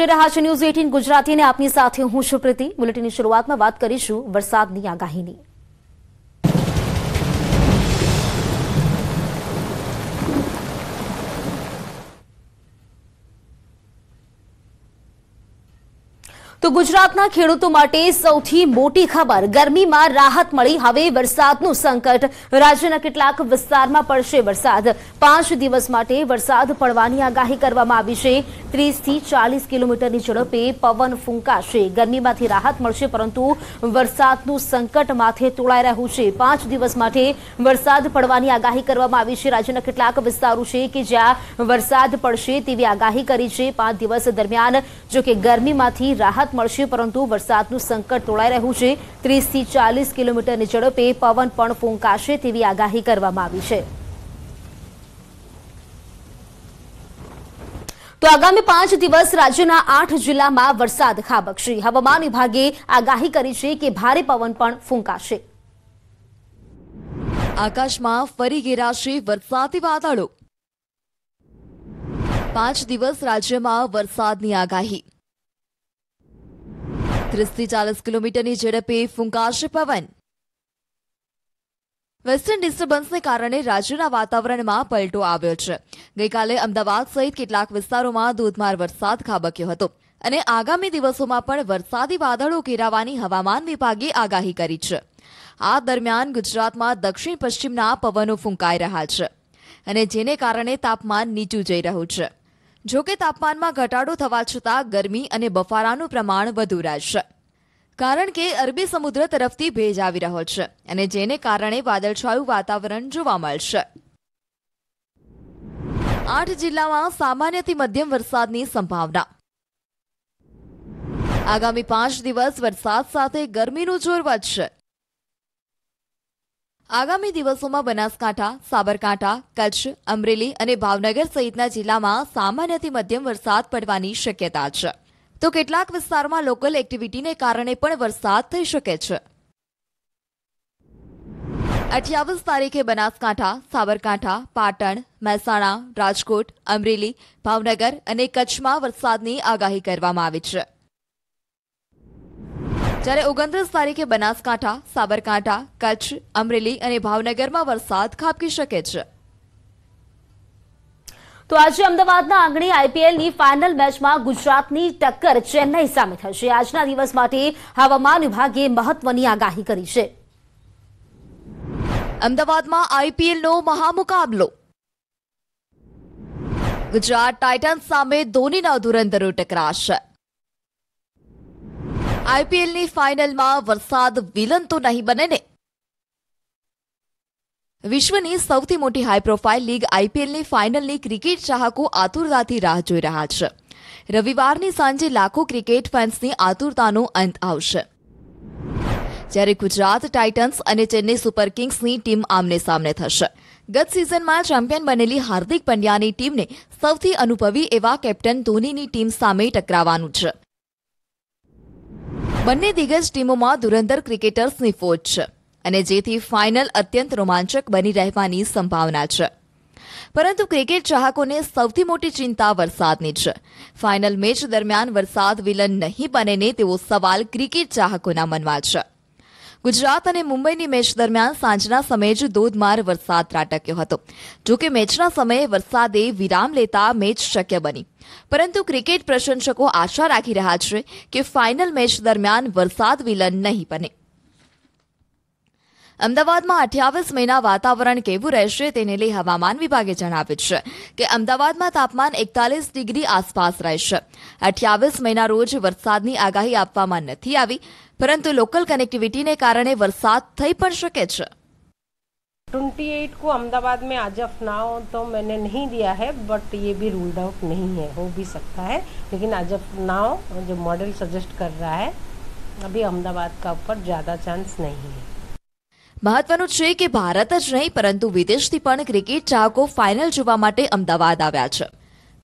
જોઈ રહ્યા છે ન્યૂઝ ગુજરાતી ગુજરાતીને આપની સાથે હું છું પ્રીતિ બુલેટિનની શરૂઆતમાં વાત કરીશું વરસાદની આગાહીની તો ગુજરાતના ખેડૂતો માટે સૌથી મોટી ખબર ગરમીમાં રાહત મળી હવે વરસાદનું સંકટ રાજ્યના કેટલાક વિસ્તારમાં પડશે વરસાદ પાંચ દિવસ માટે વરસાદ પડવાની આગાહી કરવામાં આવી છે ત્રીસથી ચાલીસ કિલોમીટરની ઝડપે પવન ફૂંકાશે ગરમીમાંથી રાહત મળશે પરંતુ વરસાદનું સંકટ માથે તોળાઈ રહ્યું છે પાંચ દિવસ માટે વરસાદ પડવાની આગાહી કરવામાં આવી છે રાજ્યના કેટલાક વિસ્તારો છે કે જ્યાં વરસાદ પડશે તેવી આગાહી કરી છે પાંચ દિવસ દરમિયાન જોકે ગરમીમાંથી રાહત રાહત મળશે પરંતુ વરસાદનું સંકટ તોળાઈ રહ્યું છે ત્રીસથી ચાલીસ કિલોમીટરની ઝડપે પવન પણ ફૂંકાશે તેવી આગાહી કરવામાં આવી છે તો આગામી પાંચ દિવસ રાજ્યના આઠ જિલ્લામાં વરસાદ ખાબકશે હવામાન વિભાગે આગાહી કરી છે કે ભારે પવન પણ ફૂંકાશે આકાશમાં ફરી ઘેરાશે વરસાદી વાદળો પાંચ દિવસ રાજ્યમાં વરસાદની આગાહી ત્રીસથી ચાલીસ કિલોમીટરની ઝડપે ફૂંકાશે પવન વેસ્ટર્ન ડિસ્ટર્બન્સને કારણે રાજ્યના વાતાવરણમાં પલટો આવ્યો છે ગઈકાલે અમદાવાદ સહિત કેટલાક વિસ્તારોમાં ધોધમાર વરસાદ ખાબક્યો હતો અને આગામી દિવસોમાં પણ વરસાદી વાદળો ઘેરાવાની હવામાન વિભાગે આગાહી કરી છે આ દરમિયાન ગુજરાતમાં દક્ષિણ પશ્ચિમના પવનો ફૂંકાઈ રહ્યા છે અને જેને કારણે તાપમાન નીચું જઈ રહ્યું છે જોકે તાપમાનમાં ઘટાડો થવા છતાં ગરમી અને બફારાનું પ્રમાણ વધુ રહેશે કારણ કે અરબી સમુદ્ર તરફથી ભેજ આવી રહ્યો છે અને જેને કારણે વાદળછાયું વાતાવરણ જોવા મળશે આઠ જિલ્લામાં સામાન્યથી મધ્યમ વરસાદની સંભાવના આગામી પાંચ દિવસ વરસાદ સાથે ગરમીનું જોર વધશે આગામી દિવસોમાં બનાસકાંઠા સાબરકાંઠા કચ્છ અમરેલી અને ભાવનગર સહિતના જિલ્લામાં સામાન્યથી મધ્યમ વરસાદ પડવાની શક્યતા છે તો કેટલાક વિસ્તારમાં લોકલ એક્ટિવિટીને કારણે પણ વરસાદ થઈ શકે છે અઠ્યાવીસ તારીખે બનાસકાંઠા સાબરકાંઠા પાટણ મહેસાણા રાજકોટ અમરેલી ભાવનગર અને કચ્છમાં વરસાદની આગાહી કરવામાં આવી છે જ્યારે ઓગણત્રીસ તારીખે બનાસકાંઠા સાબરકાંઠા કચ્છ અમરેલી અને ભાવનગરમાં વરસાદ ખાબકી શકે છે તો આજે અમદાવાદના આંગણી આઈપીએલની ફાઇનલ મેચમાં ગુજરાતની ટક્કર ચેન્નઈ સામે થશે આજના દિવસ માટે હવામાન વિભાગે મહત્વની આગાહી કરી છે અમદાવાદમાં આઈપીએલનો મહામુકાબલો ગુજરાત ટાઇટન્સ સામે ધોનીના ધુરંધરો ટકરાશે આઈપીએલની ફાઇનલમાં વરસાદ વિલન તો નહીં બને ને વિશ્વની સૌથી મોટી હાઈ પ્રોફાઇલ લીગ આઈપીએલની ફાઇનલની ક્રિકેટ ચાહકો આતુરતાથી રાહ જોઈ રહ્યા છે રવિવારની સાંજે લાખો ક્રિકેટ ફેન્સની આતુરતાનો અંત આવશે જ્યારે ગુજરાત ટાઇટન્સ અને ચેન્નઈ સુપર કિંગ્સની ટીમ આમને સામને થશે ગત સિઝનમાં ચેમ્પિયન બનેલી હાર્દિક પંડ્યાની ટીમને સૌથી અનુભવી એવા કેપ્ટન ધોનીની ટીમ સામે ટકરાવાનું છે બંને દિગ્ગજ ટીમોમાં ધુરંધર ક્રિકેટર્સની ફોજ છે અને જેથી ફાઇનલ અત્યંત રોમાંચક બની રહેવાની સંભાવના છે પરંતુ ક્રિકેટ ચાહકોને સૌથી મોટી ચિંતા વરસાદની છે ફાઇનલ મેચ દરમિયાન વરસાદ વિલન નહીં બને ને તેવો સવાલ ક્રિકેટ ચાહકોના મનમાં છે ગુજરાત અને મુંબઈની મેચ દરમિયાન સાંજના સમયે જ ધોધમાર વરસાદ ત્રાટક્યો હતો જોકે મેચના સમયે વરસાદે વિરામ લેતા મેચ શક્ય બની પરંતુ ક્રિકેટ પ્રશંસકો આશા રાખી રહ્યા છે કે ફાઇનલ મેચ દરમિયાન વરસાદ વિલન નહીં બને અમદાવાદ માં 28 મહિના વાતાવરણ કેવું રહેશે તે ને લે હવામાન વિભાગે જણાવ્યું છે કે અમદાવાદ માં તાપમાન 41 ડિગ્રી આસપાસ રહેશે 28 મહિના રોજ વરસાદની આગાહી આપવામાં નથી આવી પરંતુ લોકલ કનેક્ટિવિટી ને કારણે વરસાદ થઈ પણ શકે છે 28 કો અમદાવાદ મે અજફ ના હો તો મેને નહીં દિયા હે બટ યે બી રૂલ્ડ આઉટ નહીં હે હો બી સકતા હે લેકિન અજફ ના મોડલ સજસ્ટ કર રહા હે અભી અમદાવાદ કા ઉપર જ્યાદા ચાન્સ નહીં હે મહત્વનું છે કે ભારત જ નહીં પરંતુ વિદેશથી પણ ક્રિકેટ ચાહકો ફાઇનલ જોવા માટે અમદાવાદ આવ્યા છે